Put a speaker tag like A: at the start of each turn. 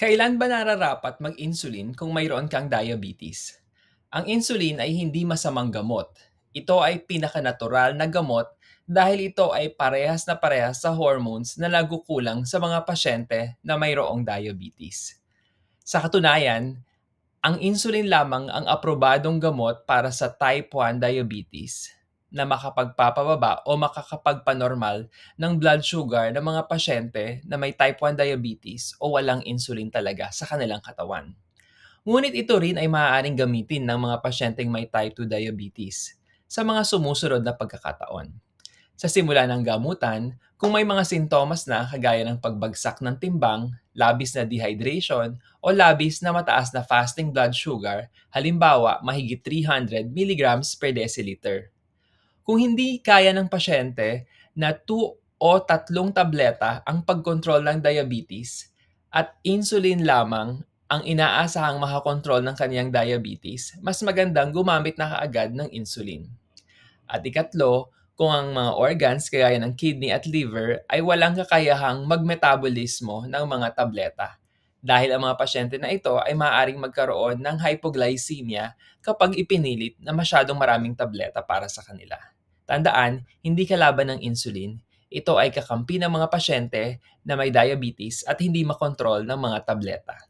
A: Kailan ba nararapat mag-insulin kung mayroon kang diabetes? Ang insulin ay hindi masamang gamot. Ito ay pinakanatural na gamot dahil ito ay parehas na parehas sa hormones na nagukulang sa mga pasyente na mayroong diabetes. Sa katunayan, ang insulin lamang ang aprobadong gamot para sa type 1 diabetes na makapagpapababa o makakapagpanormal ng blood sugar ng mga pasyente na may type 1 diabetes o walang insulin talaga sa kanilang katawan. Ngunit ito rin ay maaaring gamitin ng mga pasyenteng may type 2 diabetes sa mga sumusunod na pagkakataon. Sa simula ng gamutan, kung may mga sintomas na kagaya ng pagbagsak ng timbang, labis na dehydration, o labis na mataas na fasting blood sugar, halimbawa mahigit 300 mg per deciliter kung hindi kaya ng pasyente na 2 o 3 tableta ang pagkontrol ng diabetes at insulin lamang ang inaasahang makakontrol ng kaniyang diabetes, mas magandang gumamit na kaagad ng insulin. At ikatlo, kung ang mga organs kagaya ng kidney at liver ay walang kakayahang magmetabolismo ng mga tableta dahil ang mga pasyente na ito ay maaaring magkaroon ng hypoglycemia kapag ipinilit na masyadong maraming tableta para sa kanila. Tandaan, hindi kalaban ng insulin, ito ay kakampi ng mga pasyente na may diabetes at hindi makontrol ng mga tableta.